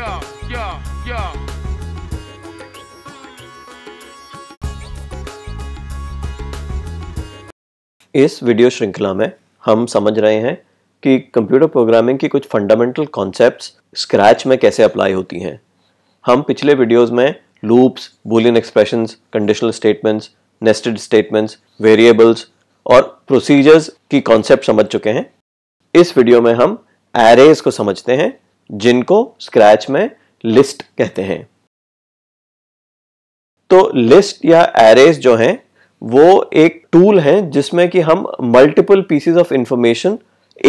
yo, yo, yo. इस video श्रृंखला में हम समझ रहे हैं कि कंप्यूटर प्रोग्रामिंग की कुछ फंडामेंटल कॉन्सेप्ट्स स्क्रैच में कैसे अप्लाई होती हैं हम पिछले वीडियोस में loops boolean expressions conditional statements nested statements variables और प्रोसीजर्स की कॉन्सेप्ट समझ चुके हैं इस वीडियो में हम एरेज को समझते हैं जिनको स्क्रैच में लिस्ट कहते हैं तो लिस्ट या एरेज जो हैं वो एक टूल है जिसमें कि हम मल्टीपल पीसीज ऑफ इंफॉर्मेशन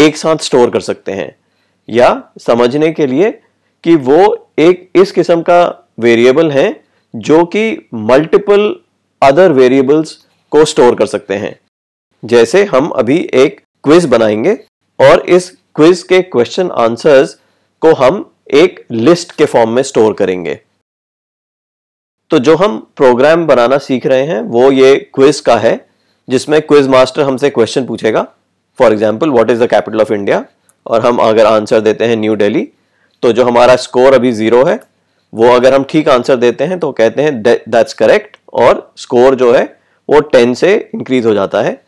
एक साथ स्टोर कर सकते हैं या समझने के लिए कि वो एक इस किस्म का वेरिएबल है जो कि मल्टीपल अदर वेरिएबल्स को स्टोर कर सकते हैं जैसे हम अभी एक क्विज बनाएंगे और इस क्विज के क्वेश्चन आंसर्स को हम एक लिस्ट के फॉर्म में स्टोर करेंगे तो जो हम प्रोग्राम बनाना सीख रहे हैं वो ये क्विज का है जिसमें क्विज मास्टर हमसे क्वेश्चन पूछेगा for example what is the capital of India और हम अगर आंसर देते हैं न्यू डेली तो जो हमारा स्कोर अभी जीरो है वो अगर हम ठीक आंसर देते हैं तो कहते हैं दैट्स करेक्ट और स्कोर जो है वो टेन से इंक्रीज हो जाता है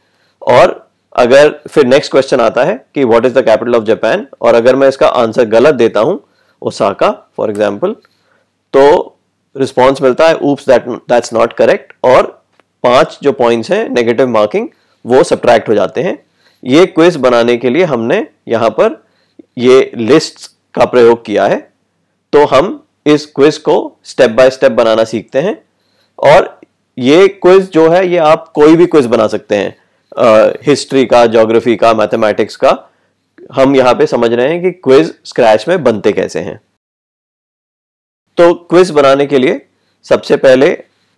और अगर फिर नेक्स्ट क्वेश्चन आता है कि what is the capital of Japan और अगर मैं इसका आंसर गलत देता हूं ओसाका फॉर एग्जाम्पल तो रिस्पॉन्स मिलता है oops that that's not correct और पांच जो पॉइंट्स हैं नेगेटिव मार्किंग वो सब्ट्रैक्ट हो जाते हैं ये क्विज बनाने के लिए हमने यहाँ पर ये लिस्ट का प्रयोग किया है तो हम इस क्विज को स्टेप बाय स्टेप बनाना सीखते हैं और ये क्विज जो है ये आप कोई भी क्विज बना सकते हैं हिस्ट्री का जोग्राफी का मैथमेटिक्स का हम यहाँ पे समझ रहे हैं कि क्विज स्क्रैच में बनते कैसे हैं तो क्विज बनाने के लिए सबसे पहले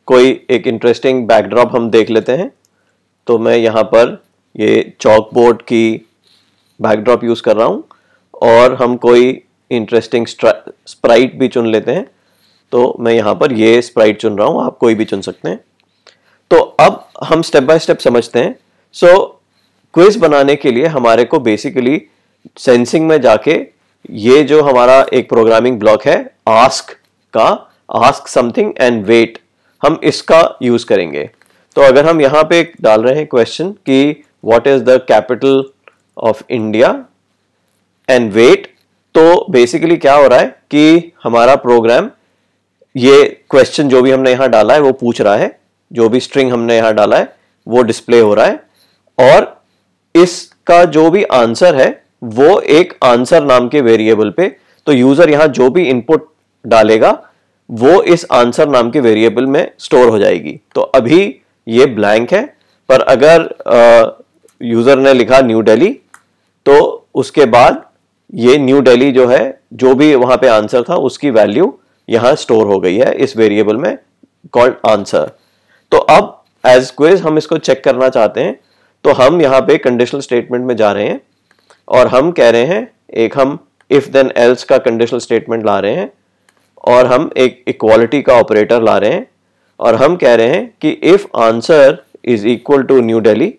कोई एक इंटरेस्टिंग बैकड्रॉप हम देख लेते हैं तो मैं यहाँ पर ये चौक बोर्ड की बैकड्रॉप यूज़ कर रहा हूँ और हम कोई इंटरेस्टिंग स्प्राइट भी चुन लेते हैं तो मैं यहाँ पर ये स्प्राइट चुन रहा हूँ आप कोई भी चुन सकते हैं तो अब हम स्टेप बाय स्टेप समझते हैं सो क्विज बनाने के लिए हमारे को बेसिकली सेंसिंग में जाके ये जो हमारा एक प्रोग्रामिंग ब्लॉक है आस्क का आस्क समथिंग एंड वेट हम इसका यूज करेंगे तो अगर हम यहाँ पे डाल रहे हैं क्वेश्चन कि what is the capital of India and wait तो बेसिकली क्या हो रहा है कि हमारा प्रोग्राम ये क्वेश्चन जो भी हमने यहाँ डाला है वो पूछ रहा है जो भी स्ट्रिंग हमने यहाँ डाला है वो डिस्प्ले हो रहा है और इसका जो भी आंसर है वो एक आंसर नाम के वेरिएबल पे तो यूजर यहां जो भी इनपुट डालेगा वो इस आंसर नाम के वेरिएबल में स्टोर हो जाएगी तो अभी ये ब्लैंक है पर अगर आ, यूजर ने लिखा न्यू दिल्ली तो उसके बाद ये न्यू दिल्ली जो है जो भी वहां पे आंसर था उसकी वैल्यू यहां स्टोर हो गई है इस वेरिएबल में कॉल्ड आंसर तो अब एज क्विज हम इसको चेक करना चाहते हैं तो हम यहां पे कंडीशनल स्टेटमेंट में जा रहे हैं और हम कह रहे हैं एक हम इफ देन एल्स का कंडीशनल स्टेटमेंट ला रहे हैं और हम एक इक्वालिटी का ऑपरेटर ला रहे हैं और हम कह रहे हैं कि if answer is equal to New Delhi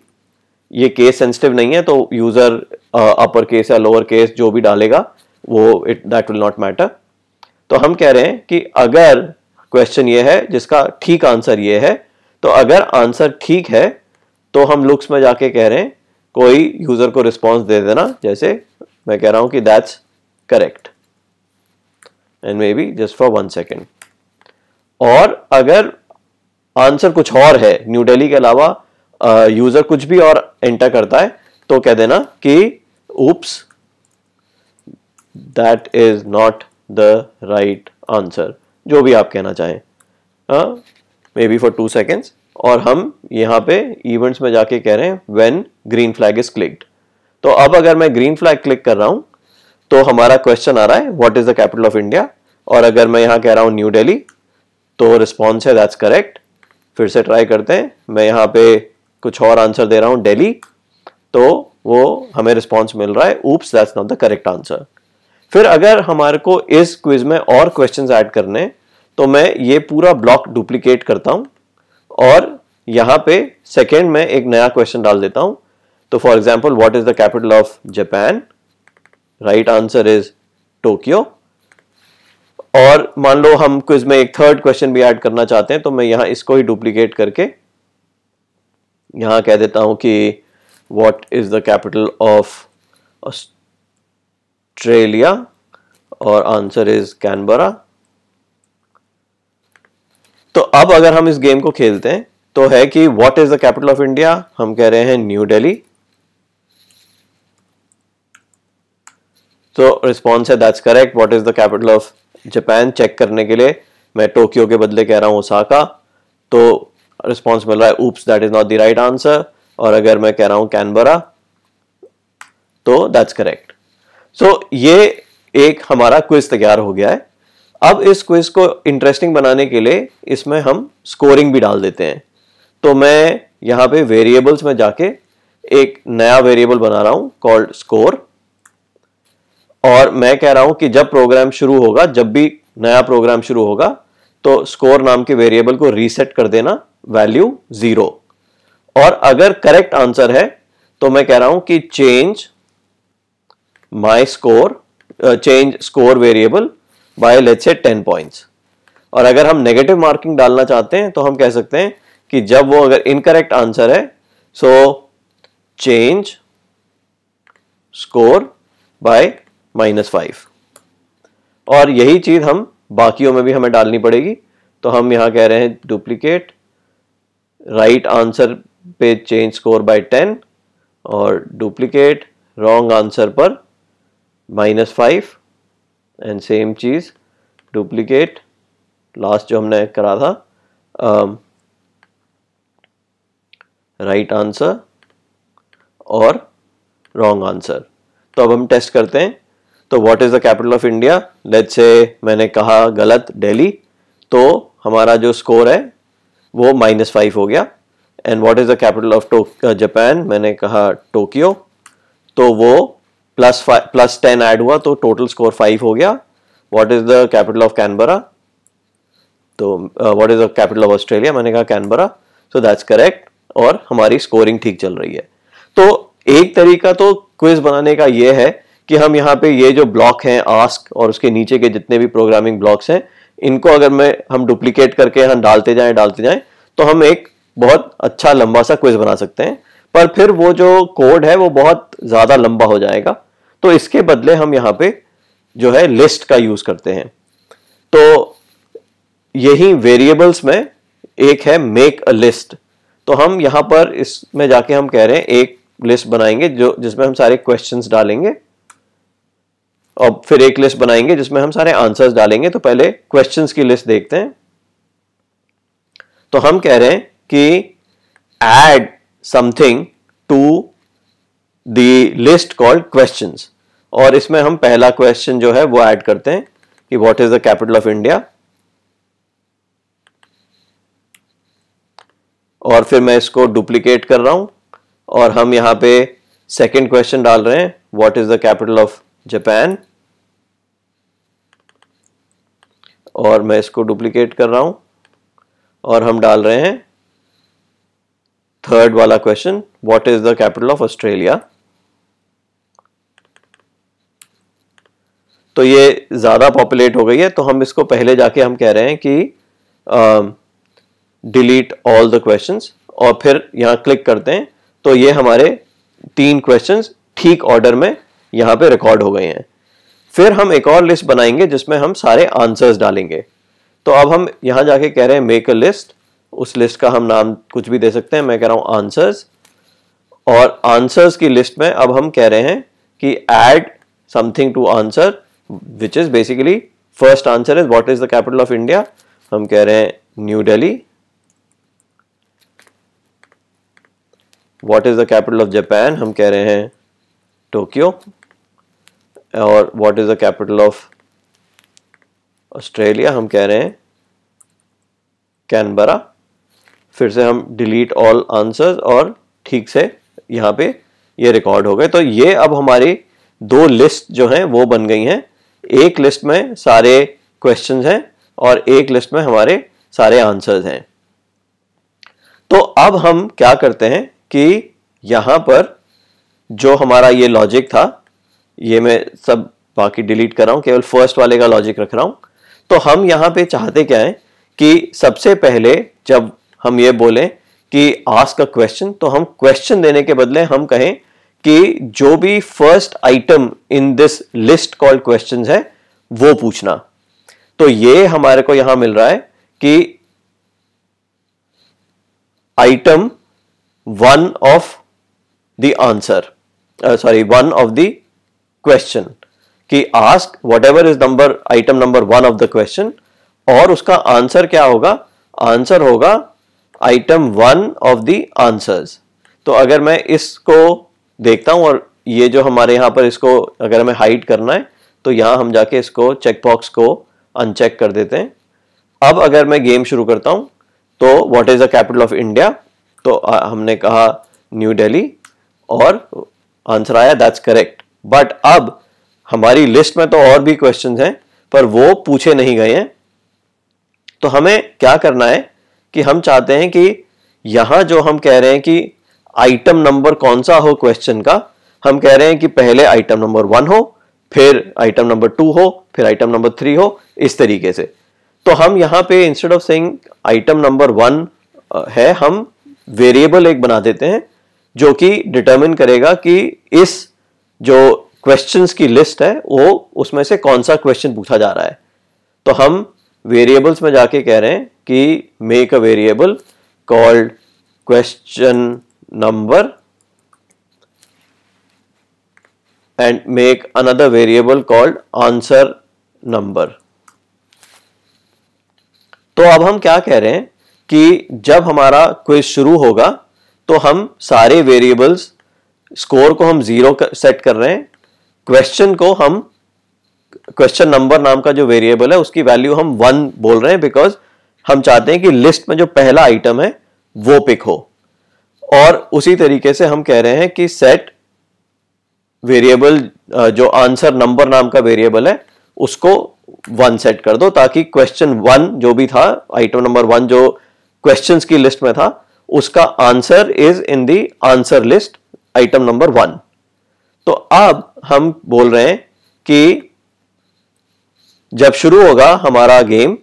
ये केस सेंसिटिव नहीं है तो यूजर अपर केस या लोअर केस जो भी डालेगा वो it that will not matter तो हम कह रहे हैं कि अगर क्वेश्चन ये है जिसका ठीक आंसर ये है तो अगर आंसर ठीक है तो हम लुक्स में जाके कह रहे हैं कोई यूज़र को रिस्पॉन्स दे देना जैसे मैं कह रहा हूं कि that's correct and maybe just for one second और अगर आंसर कुछ और है न्यू डेली के अलावा यूज़र कुछ भी और एंटर करता है तो कह देना कि oops that is not the right answer जो भी आप कहना चाहें maybe for two seconds और हम यहां पे इवेंट्स में जाके कह रहे हैं when green flag is clicked तो अब अगर मैं ग्रीन फ्लैग क्लिक कर रहा हूं तो हमारा क्वेश्चन आ रहा है what is the capital of India और अगर मैं यहां कह रहा हूं न्यू दिल्ली तो रिस्पॉन्स है दैट्स करेक्ट फिर से ट्राई करते हैं मैं यहां पे कुछ और आंसर दे रहा हूं डेली तो वो हमें रिस्पॉन्स मिल रहा है oops that's not the correct answer फिर अगर हमारे को इस क्विज में और क्वेश्चन ऐड करने तो मैं ये पूरा ब्लॉक डुप्लीकेट करता हूँ और यहां पे सेकेंड में एक नया क्वेश्चन डाल देता हूं तो for example what is the capital of Japan right answer is Tokyo और मान लो हम क्विज में एक थर्ड क्वेश्चन भी ऐड करना चाहते हैं तो मैं यहाँ इसको ही डुप्लीकेट करके यहाँ कह देता हूँ कि what is the capital of Australia और आंसर इज कैनबरा तो अब अगर हम इस गेम को खेलते हैं तो है कि what is the capital of India हम कह रहे हैं न्यू दिल्ली तो रिस्पॉन्स है that's correct what is the capital of Japan check करने के लिए मैं टोक्यो के बदले कह रहा हूं ओसाका तो रिस्पॉन्स मिल रहा है oops that is not the right answer और अगर मैं कह रहा हूं कैनबरा तो दैट्स करेक्ट सो ये एक हमारा क्विज तैयार हो गया है अब इस क्विज को इंटरेस्टिंग बनाने के लिए इसमें हम स्कोरिंग भी डाल देते हैं तो मैं यहां पे वेरिएबल्स में जाके एक नया वेरिएबल बना रहा हूं कॉल्ड स्कोर और मैं कह रहा हूं कि जब प्रोग्राम शुरू होगा जब भी नया प्रोग्राम शुरू होगा तो स्कोर नाम के वेरिएबल को रीसेट कर देना वैल्यू ज़ीरो और अगर करेक्ट आंसर है तो मैं कह रहा हूं कि change my score change score variable by let's say ten points और अगर हम नेगेटिव मार्किंग डालना चाहते हैं तो हम कह सकते हैं कि जब वो अगर इनकरेक्ट आंसर है so change score by minus five और यही चीज हम बाकियों में भी हमें डालनी पड़ेगी तो हम यहाँ कह रहे हैं डुप्लीकेट राइट आंसर पे चेंज स्कोर बाय टेन और डुप्लीकेट रॉन्ग आंसर पर माइनस फाइव एंड सेम चीज़ डुप्लीकेट लास्ट जो हमने करा था राइट uh, आंसर right और रॉन्ग आंसर तो अब हम टेस्ट करते हैं तो what is the capital of India let's say मैंने कहा गलत दिल्ली तो हमारा जो स्कोर है वो माइनस फाइव हो गया and what is the capital of Japan मैंने कहा टोक्यो तो वो प्लस प्लस टेन ऐड हुआ तो टोटल स्कोर फाइव हो गया what is the capital of Canberra तो what is the capital of Australia मैंने कहा कैनबरा सो दैट्स करेक्ट और हमारी स्कोरिंग ठीक चल रही है तो एक तरीका तो क्विज बनाने का यह है कि हम यहाँ पे ये जो ब्लॉक हैं आस्क और उसके नीचे के जितने भी प्रोग्रामिंग ब्लॉक्स हैं इनको अगर मैं हम डुप्लीकेट करके हम डालते जाएं डालते जाएं तो हम एक बहुत अच्छा लंबा सा क्विज बना सकते हैं पर फिर वो जो कोड है वो बहुत ज़्यादा लंबा हो जाएगा तो इसके बदले हम यहां पे जो है लिस्ट का यूज करते हैं तो यही वेरिएबल्स में एक है मेक अ लिस्ट तो हम यहां पर इसमें जाके हम कह रहे हैं एक लिस्ट बनाएंगे जो जिसमें हम सारे क्वेश्चंस डालेंगे और फिर एक लिस्ट बनाएंगे जिसमें हम सारे आंसर्स डालेंगे तो पहले क्वेश्चंस की लिस्ट देखते हैं तो हम कह रहे हैं कि add something to the list called questions और इसमें हम पहला क्वेश्चन जो है वो ऐड करते हैं कि what is the capital of India और फिर मैं इसको डुप्लीकेट कर रहा हूं और हम यहां पे सेकंड क्वेश्चन डाल रहे हैं what is the capital of Japan और मैं इसको डुप्लीकेट कर रहा हूं और हम डाल रहे हैं थर्ड वाला question what is the capital of Australia तो ये ज़्यादा पॉपुलेट हो गई है तो हम इसको पहले जाके हम कह रहे हैं कि डिलीट ऑल द क्वेश्चंस और फिर यहाँ क्लिक करते हैं तो ये हमारे तीन क्वेश्चंस ठीक ऑर्डर में यहाँ पे रिकॉर्ड हो गए हैं फिर हम एक और लिस्ट बनाएंगे जिसमें हम सारे आंसर्स डालेंगे तो अब हम यहाँ जाके कह रहे हैं मेक अ लिस्ट उस लिस्ट का हम नाम कुछ भी दे सकते हैं मैं कह रहा हूँ आंसर्स और आंसर्स की लिस्ट में अब हम कह रहे हैं कि add something to answer which is basically first answer is what is the capital of India हम कह रहे हैं New Delhi what is the capital of Japan हम कह रहे हैं टोक्यो और what is the capital of Australia हम कह रहे हैं कैनबरा फिर से हम डिलीट ऑल आंसर्स और ठीक से यहां पे ये रिकॉर्ड हो गए तो ये अब हमारी दो लिस्ट जो हैं वो बन गई हैं एक लिस्ट में सारे क्वेश्चंस हैं और एक लिस्ट में हमारे सारे आंसर्स हैं तो अब हम क्या करते हैं कि यहां पर जो हमारा ये लॉजिक था ये मैं सब बाकी डिलीट कर रहा हूं केवल फर्स्ट वाले का लॉजिक रख रहा हूं तो हम यहां पे चाहते क्या है कि सबसे पहले जब हम ये बोलें कि आस्क अ क्वेश्चन तो हम क्वेश्चन देने के बदले हम कहें कि जो भी first item in this list called question है वो पूछना तो ये हमारे को यहां मिल रहा है कि item one of the answer sorry one of the question कि ask whatever is number item number one of the question और उसका आंसर क्या होगा आंसर होगा item one of the answers तो अगर मैं इसको देखता हूँ और ये जो हमारे यहाँ पर इसको अगर हमें हाइड करना है तो यहाँ हम जाके इसको चेकबॉक्स को अनचेक कर देते हैं अब अगर मैं गेम शुरू करता हूँ तो what is the capital of India तो हमने कहा न्यू डेली और आंसर आया दैट्स करेक्ट बट अब हमारी लिस्ट में तो और भी क्वेश्चन हैं पर वो पूछे नहीं गए हैं तो हमें क्या करना है कि हम चाहते हैं कि यहाँ जो हम कह रहे हैं कि आइटम नंबर कौन सा हो क्वेश्चन का हम कह रहे हैं कि पहले आइटम नंबर वन हो फिर आइटम नंबर टू हो फिर आइटम नंबर थ्री हो इस तरीके से तो हम यहां पे instead of saying item number one है हम वेरिएबल एक बना देते हैं जो कि डिटरमिन करेगा कि इस जो क्वेश्चंस की लिस्ट है वो उसमें से कौन सा क्वेश्चन पूछा जा रहा है तो हम वेरिएबल्स में जाके कह रहे हैं कि make a variable called question number and make another variable called answer number. तो अब हम क्या कह रहे हैं कि जब हमारा क्विज शुरू होगा तो हम सारे वेरिएबल्स स्कोर को हम जीरो कर, सेट कर रहे हैं क्वेश्चन को हम क्वेश्चन नंबर नाम का जो वेरिएबल है उसकी वैल्यू हम वन बोल रहे हैं बिकॉज हम चाहते हैं कि लिस्ट में जो पहला आइटम है वो पिक हो और उसी तरीके से हम कह रहे हैं कि सेट वेरिएबल जो आंसर नंबर नाम का वेरिएबल है उसको वन सेट कर दो ताकि क्वेश्चन वन जो भी था आइटम नंबर वन जो क्वेश्चंस की लिस्ट में था उसका answer is in the answer list item number one तो अब हम बोल रहे हैं कि जब शुरू होगा हमारा गेम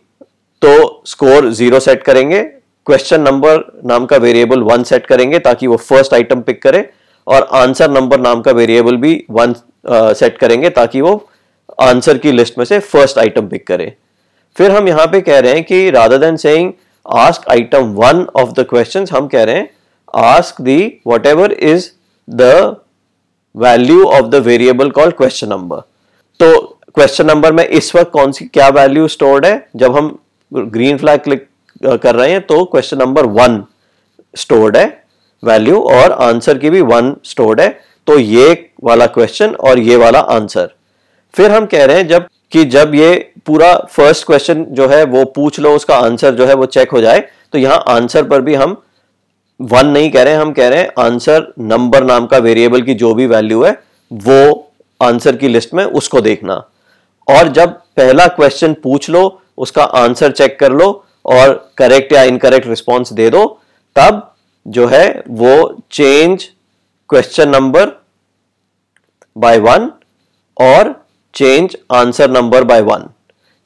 तो स्कोर जीरो सेट करेंगे क्वेश्चन नंबर नाम का वेरिएबल वन सेट करेंगे ताकि वो फर्स्ट आइटम पिक करे और आंसर नंबर नाम का वेरिएबल भी वन सेट uh, करेंगे ताकि वो आंसर की लिस्ट में से फर्स्ट आइटम पिक करे फिर हम यहां पे कह रहे हैं कि rather than saying ask item one of the questions हम कह रहे हैं ask the whatever is the value of the variable call question number तो क्वेश्चन नंबर में इस वक्त कौन सी क्या वैल्यू स्टोर्ड है जब हम ग्रीन फ्लैग क्लिक कर रहे हैं तो क्वेश्चन नंबर वन स्टोर्ड है वैल्यू और आंसर की भी वन स्टोर्ड है तो ये वाला क्वेश्चन और ये वाला आंसर फिर हम कह रहे हैं जब कि जब ये पूरा फर्स्ट क्वेश्चन जो है वो पूछ लो उसका आंसर जो है वो चेक हो जाए तो यहां आंसर पर भी हम वन नहीं कह रहे हैं हम कह रहे हैं आंसर नंबर नाम का वेरिएबल की जो भी वैल्यू है वो आंसर की लिस्ट में उसको देखना और जब पहला क्वेश्चन पूछ लो उसका आंसर चेक कर लो और करेक्ट या इनकरेक्ट रिस्पॉन्स दे दो तब जो है वो change question number by one और change answer number by one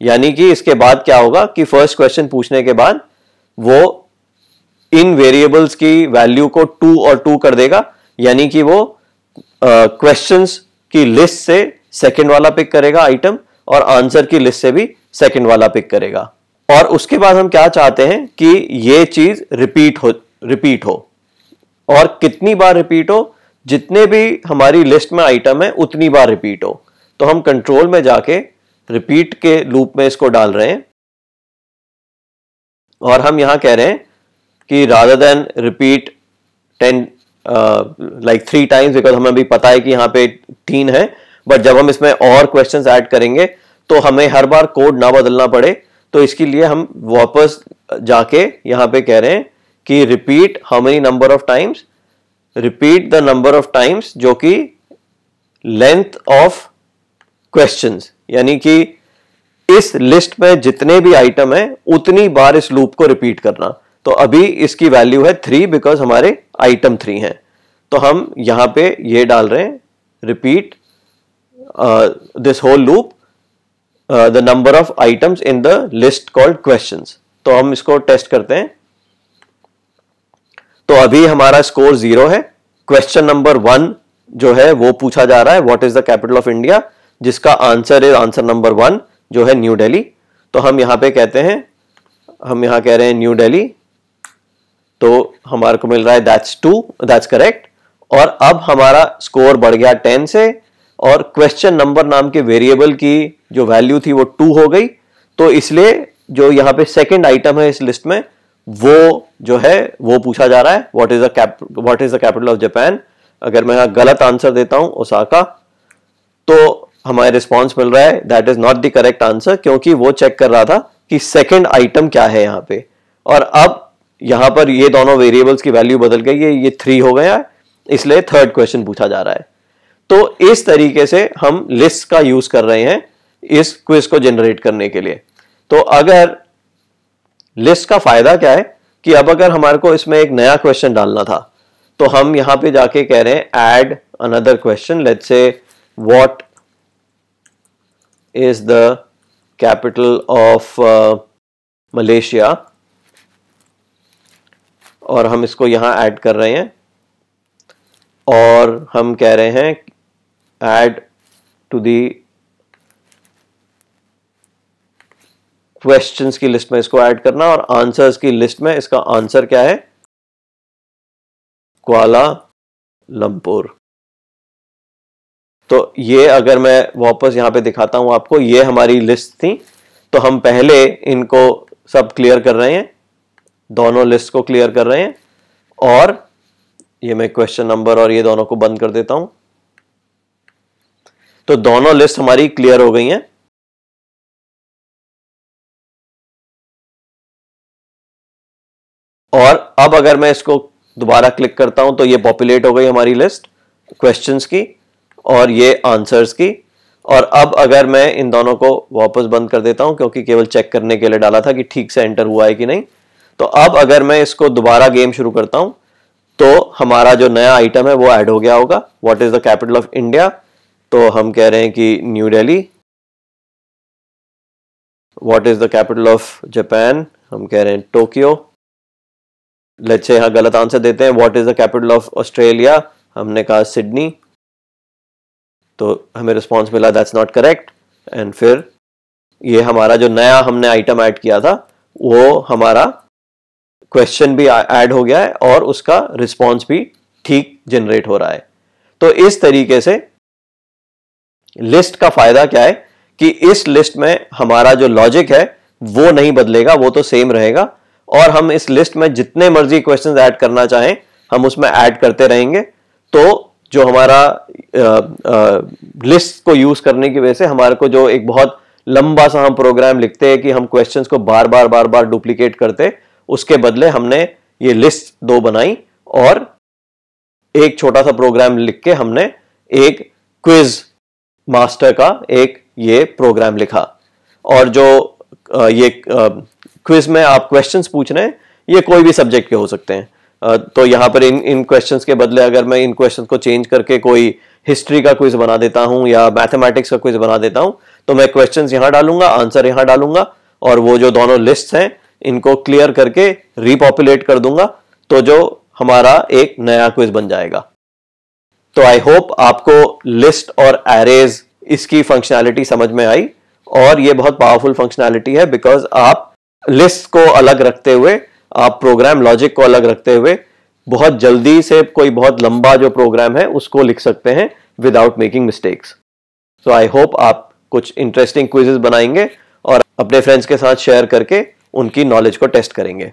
यानी कि इसके बाद क्या होगा कि फर्स्ट क्वेश्चन पूछने के बाद वो इन वेरिएबल्स की वैल्यू को टू और टू कर देगा यानी कि वो क्वेश्चंस uh, की लिस्ट से सेकंड वाला पिक करेगा आइटम और आंसर की लिस्ट से भी सेकंड वाला पिक करेगा और उसके बाद हम क्या चाहते हैं कि ये चीज रिपीट हो रिपीट हो और कितनी बार रिपीट हो जितने भी हमारी लिस्ट में आइटम है उतनी बार रिपीट हो तो हम कंट्रोल में जाके रिपीट के लूप में इसको डाल रहे हैं और हम यहां कह रहे हैं कि rather than repeat ten like three times because हमें अभी पता है कि यहां पे तीन है बट जब हम इसमें और क्वेश्चंस ऐड करेंगे तो हमें हर बार कोड ना बदलना पड़े तो इसके लिए हम वापस जाके यहां पे कह रहे हैं कि repeat how many number of times repeat the number of times जो कि लेंथ ऑफ क्वेश्चन यानी कि इस लिस्ट में जितने भी आइटम हैं उतनी बार इस लूप को रिपीट करना तो अभी इसकी वैल्यू है थ्री बिकॉज हमारे आइटम थ्री हैं तो हम यहां पे ये डाल रहे हैं repeat this whole loop the number of items in the list called question तो हम इसको टेस्ट करते हैं तो अभी हमारा स्कोर जीरो है क्वेश्चन नंबर वन जो है वो पूछा जा रहा है what is the capital of India जिसका answer is answer number one जो है न्यू दिल्ली तो हम यहां पे कहते हैं हम यहां कह रहे हैं न्यू दिल्ली तो हमारे को मिल रहा है दैट्स टू दैट्स करेक्ट और अब हमारा स्कोर बढ़ गया टेन से और क्वेश्चन नंबर नाम के वेरिएबल की जो वैल्यू थी वो टू हो गई तो इसलिए जो यहाँ पे सेकंड आइटम है इस लिस्ट में वो जो है वो पूछा जा रहा है what is the what is the capital of Japan अगर मैं यहां गलत आंसर देता हूं ओसाका तो हमारे रिस्पॉन्स मिल रहा है that is not the correct answer क्योंकि वो चेक कर रहा था कि सेकेंड आइटम क्या है यहाँ पे और अब यहां पर ये दोनों वेरिएबल्स की वैल्यू बदल गई है ये थ्री हो गया है इसलिए थर्ड क्वेश्चन पूछा जा रहा है तो इस तरीके से हम लिस्ट का यूज कर रहे हैं इस क्विज को जनरेट करने के लिए तो अगर लिस्ट का फायदा क्या है कि अब अगर हमारे को इसमें एक नया क्वेश्चन डालना था तो हम यहां पे जाके कह रहे हैं add another question let say what is the capital of Malaysia और हम इसको यहां ऐड कर रहे हैं और हम कह रहे हैं add to the क्वेश्चंस की लिस्ट में इसको ऐड करना और आंसर्स की लिस्ट में इसका आंसर क्या है क्वाला लंपुर तो ये अगर मैं वापस यहां पे दिखाता हूं आपको ये हमारी लिस्ट थी तो हम पहले इनको सब क्लियर कर रहे हैं दोनों लिस्ट को क्लियर कर रहे हैं और ये मैं क्वेश्चन नंबर और ये दोनों को बंद कर देता हूं तो दोनों लिस्ट हमारी क्लियर हो गई हैं और अब अगर मैं इसको दोबारा क्लिक करता हूं तो ये पॉपुलेट हो गई हमारी लिस्ट क्वेश्चंस की और ये आंसर्स की और अब अगर मैं इन दोनों को वापस बंद कर देता हूं क्योंकि केवल चेक करने के लिए डाला था कि ठीक से एंटर हुआ है कि नहीं तो अब अगर मैं इसको दोबारा गेम शुरू करता हूं तो हमारा जो नया आइटम है वो ऐड हो गया होगा what is the capital of India तो हम कह रहे हैं कि New Delhi what is the capital of Japan हम कह रहे हैं टोक्यो लच्छे यहां गलत आंसर देते हैं what is the capital of Australia हमने कहा सिडनी तो हमें रिस्पॉन्स मिला दैट्स नॉट करेक्ट एंड फिर ये हमारा जो नया हमने आइटम ऐड किया था वो हमारा क्वेश्चन भी ऐड हो गया है और उसका रिस्पॉन्स भी ठीक जनरेट हो रहा है तो इस तरीके से लिस्ट का फायदा क्या है कि इस लिस्ट में हमारा जो लॉजिक है वो नहीं बदलेगा वो तो सेम रहेगा और हम इस लिस्ट में जितने मर्जी क्वेश्चन ऐड करना चाहें हम उसमें ऐड करते रहेंगे तो जो हमारा आ, आ, लिस्ट को यूज करने की वजह से हमारे को जो एक बहुत लंबा सा हम प्रोग्राम लिखते हैं कि हम क्वेश्चंस को बार बार बार बार डुप्लीकेट करते उसके बदले हमने ये लिस्ट दो बनाई और एक छोटा सा प्रोग्राम लिख के हमने एक क्विज मास्टर का एक ये प्रोग्राम लिखा और जो ये क्विज में आप क्वेश्चंस पूछ रहे हैं ये कोई भी सब्जेक्ट के हो सकते हैं तो यहाँ पर इन इन क्वेश्चंस के बदले अगर मैं इन क्वेश्चन को चेंज करके कोई हिस्ट्री का क्विज बना देता हूँ या मैथमेटिक्स का क्विज बना देता हूँ तो मैं क्वेश्चन यहाँ डालूंगा आंसर यहाँ डालूंगा और वो जो दोनों लिस्ट हैं इनको क्लियर करके रिपॉपुलेट कर दूंगा तो जो हमारा एक नया क्विज बन जाएगा तो आई होप आपको लिस्ट और एरेज इसकी फंक्शनैलिटी समझ में आई और ये बहुत पावरफुल फंक्शनैलिटी है बिकॉज आप लिस्ट को अलग रखते हुए आप प्रोग्राम लॉजिक को अलग रखते हुए बहुत जल्दी से कोई बहुत लंबा जो प्रोग्राम है उसको लिख सकते हैं without making mistakes so I hope आप कुछ इंटरेस्टिंग क्विजेस बनाएंगे और अपने फ्रेंड्स के साथ शेयर करके उनकी नॉलेज को टेस्ट करेंगे